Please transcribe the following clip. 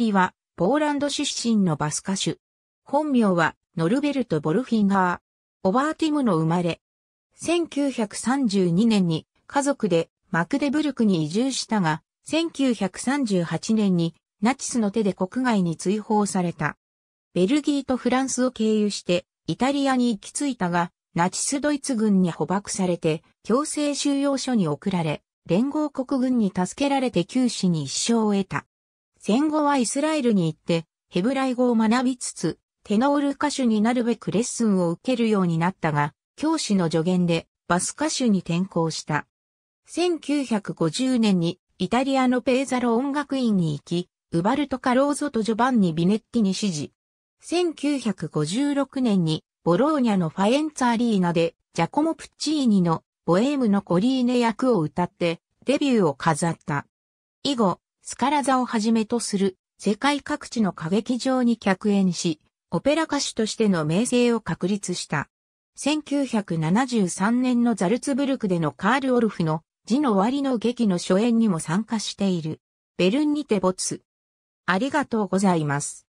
リは、ポーランド出身のバス歌手。本名は、ノルベルト・ボルフィンガー。オバーティムの生まれ。1932年に家族でマクデブルクに移住したが、1938年にナチスの手で国外に追放された。ベルギーとフランスを経由してイタリアに行き着いたが、ナチスドイツ軍に捕獲されて強制収容所に送られ、連合国軍に助けられて九死に一生を得た。戦後はイスラエルに行って、ヘブライ語を学びつつ、テノール歌手になるべくレッスンを受けるようになったが、教師の助言でバス歌手に転校した。1950年にイタリアのペーザロ音楽院に行き、ウバルト・カローゾとジョバンニ・ビネッティに指示。1956年にボローニャのファエンツァアリーナでジャコモ・プッチーニのボエームのコリーネ役を歌ってデビューを飾った。以後、スカラ座をはじめとする世界各地の歌劇場に客演し、オペラ歌手としての名声を確立した。1973年のザルツブルクでのカール・オルフの字の終わりの劇の初演にも参加している。ベルンにて没。ありがとうございます。